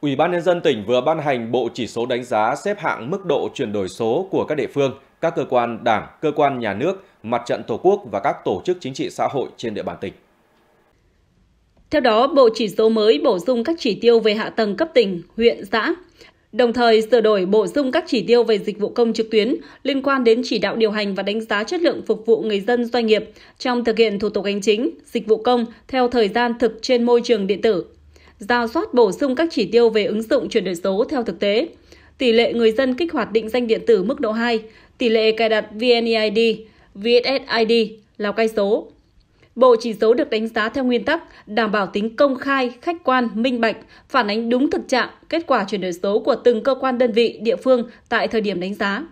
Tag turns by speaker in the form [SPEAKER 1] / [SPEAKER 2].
[SPEAKER 1] Ủy ban nhân dân tỉnh vừa ban hành bộ chỉ số đánh giá xếp hạng mức độ chuyển đổi số của các địa phương, các cơ quan đảng, cơ quan nhà nước, mặt trận tổ quốc và các tổ chức chính trị xã hội trên địa bàn tỉnh.
[SPEAKER 2] Theo đó, bộ chỉ số mới bổ sung các chỉ tiêu về hạ tầng cấp tỉnh, huyện, xã, đồng thời sửa đổi bổ sung các chỉ tiêu về dịch vụ công trực tuyến liên quan đến chỉ đạo điều hành và đánh giá chất lượng phục vụ người dân doanh nghiệp trong thực hiện thủ tục hành chính, dịch vụ công theo thời gian thực trên môi trường điện tử ra soát bổ sung các chỉ tiêu về ứng dụng chuyển đổi số theo thực tế, tỷ lệ người dân kích hoạt định danh điện tử mức độ 2, tỷ lệ cài đặt VNEID, VSSID, Lào Cai số. Bộ chỉ số được đánh giá theo nguyên tắc đảm bảo tính công khai, khách quan, minh bạch, phản ánh đúng thực trạng, kết quả chuyển đổi số của từng cơ quan đơn vị, địa phương tại thời điểm đánh giá.